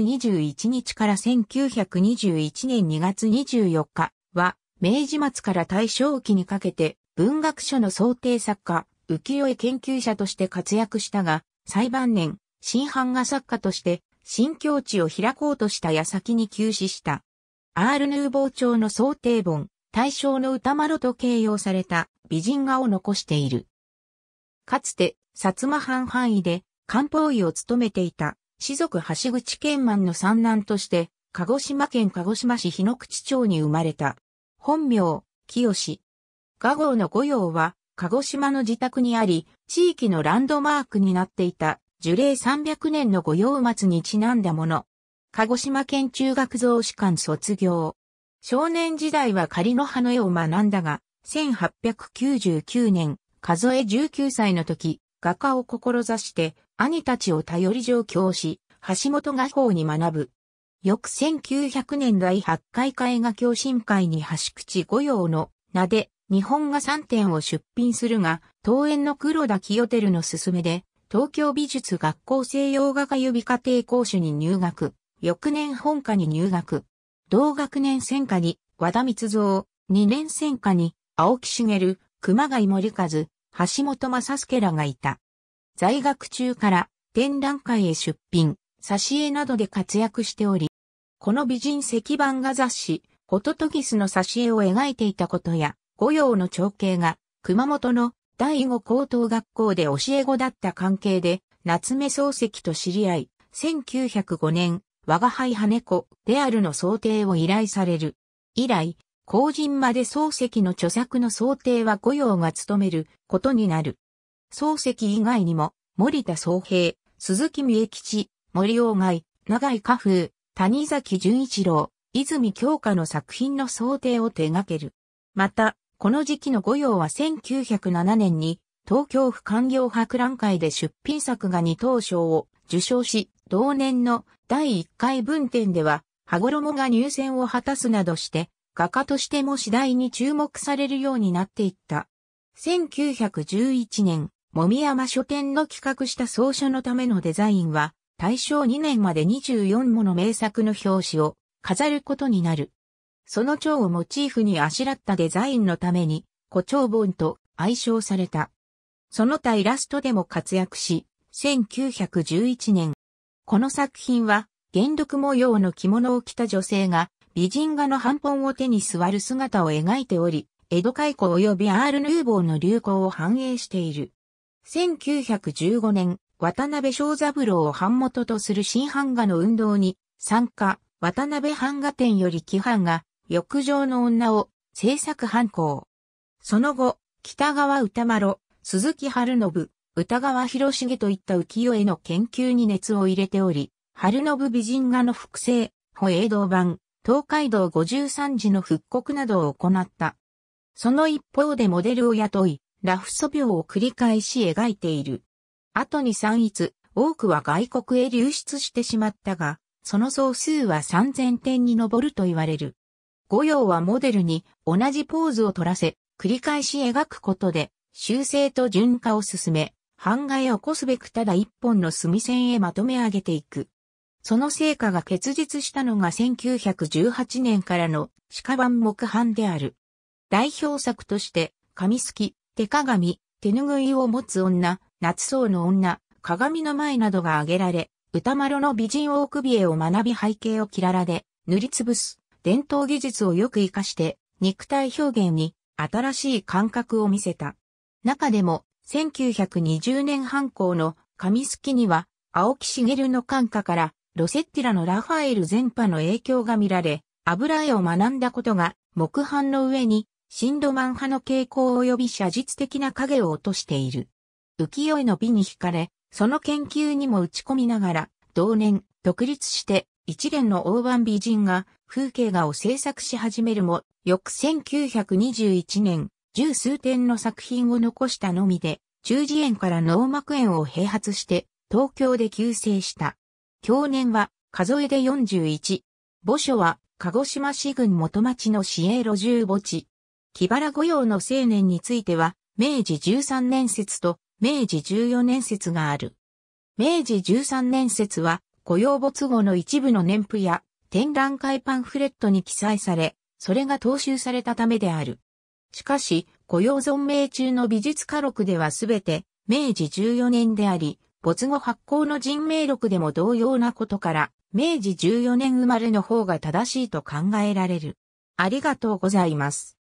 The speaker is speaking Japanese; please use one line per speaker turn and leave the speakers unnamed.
月21日から1921年2月24日は、明治末から大正期にかけて文学書の想定作家、浮世絵研究者として活躍したが、最晩年、新版画作家として新境地を開こうとした矢先に休止した。アール・ヌーボー朝の想定本、大正の歌丸と形容された美人画を残している。かつて、薩摩藩範囲で漢方医を務めていた士族橋口健満の三男として、鹿児島県鹿児島市日野口町に生まれた。本名、清。画号の御用は、鹿児島の自宅にあり、地域のランドマークになっていた、樹齢300年の御用松にちなんだもの。鹿児島県中学造士館卒業。少年時代は仮の葉の絵を学んだが、1899年、数え19歳の時、画家を志して、兄たちを頼り上京し、橋本画法に学ぶ。翌1900年代8回絵画共進会に橋口御用の名で日本画3点を出品するが、当園の黒田清照の勧めで、東京美術学校西洋画家指家庭講師に入学。翌年本科に入学。同学年専科に和田光三。2年専科に青木茂、熊谷森和、橋本正介らがいた。在学中から展覧会へ出品、挿絵などで活躍しており、この美人石版画雑誌、ホトトギスの挿絵を描いていたことや、御用の長兄が、熊本の第五高等学校で教え子だった関係で、夏目漱石と知り合い、1905年、我輩羽子、レアルの想定を依頼される。以来、後人まで漱石の著作の想定は御用が務めることになる。漱石以外にも、森田宗平、鈴木美恵吉、森鴎外、長井花風、谷崎潤一郎、泉京香の作品の想定を手掛ける。また、この時期の御用は1907年に東京府官業博覧会で出品作画二等賞を受賞し、同年の第1回文展では、羽衣が入選を果たすなどして、画家としても次第に注目されるようになっていった。1911年、もみ山書店の企画した草書のためのデザインは、大正2年まで24もの名作の表紙を飾ることになる。その蝶をモチーフにあしらったデザインのために、胡蝶本と愛称された。その他イラストでも活躍し、1911年。この作品は、原力模様の着物を着た女性が、美人画の半本を手に座る姿を描いており、江戸開港及びアール・ヌーボーの流行を反映している。1915年、渡辺正三郎を版元とする新版画の運動に参加、渡辺版画展より規範が、浴場の女を制作反抗。その後、北川歌丸、鈴木春信、歌川広重といった浮世絵の研究に熱を入れており、春信美人画の複製、保栄堂版、東海道五十三次の復刻などを行った。その一方でモデルを雇い、ラフ素描を繰り返し描いている。後に散逸、多くは外国へ流出してしまったが、その総数は3000点に上ると言われる。五葉はモデルに同じポーズを取らせ、繰り返し描くことで、修正と順化を進め、版画へ起こすべくただ一本の墨線へまとめ上げていく。その成果が結実したのが1918年からの鹿版木版である。代表作として、紙すき、手鏡、手ぬぐいを持つ女、夏草の女、鏡の前などが挙げられ、歌丸の美人大首絵を学び背景をキララで塗りつぶす伝統技術をよく活かして肉体表現に新しい感覚を見せた。中でも1920年半行の紙すきには青木茂の感化からロセッティラのラファエル全派の影響が見られ、油絵を学んだことが木版の上にシンドマン派の傾向及び写実的な影を落としている。浮世絵の美に惹かれ、その研究にも打ち込みながら、同年、独立して一連の大盤美人が風景画を制作し始めるも、翌1921年、十数点の作品を残したのみで、中耳炎から脳膜炎を併発して、東京で急成した。去年は、数えで41。墓所は、鹿児島市郡元町の市営路住墓地。木原御用の青年については、明治13年説と、明治14年説がある。明治13年説は、雇用没後の一部の年譜や展覧会パンフレットに記載され、それが踏襲されたためである。しかし、雇用存命中の美術家録ではすべて明治14年であり、没後発行の人名録でも同様なことから、明治14年生まれの方が正しいと考えられる。ありがとうございます。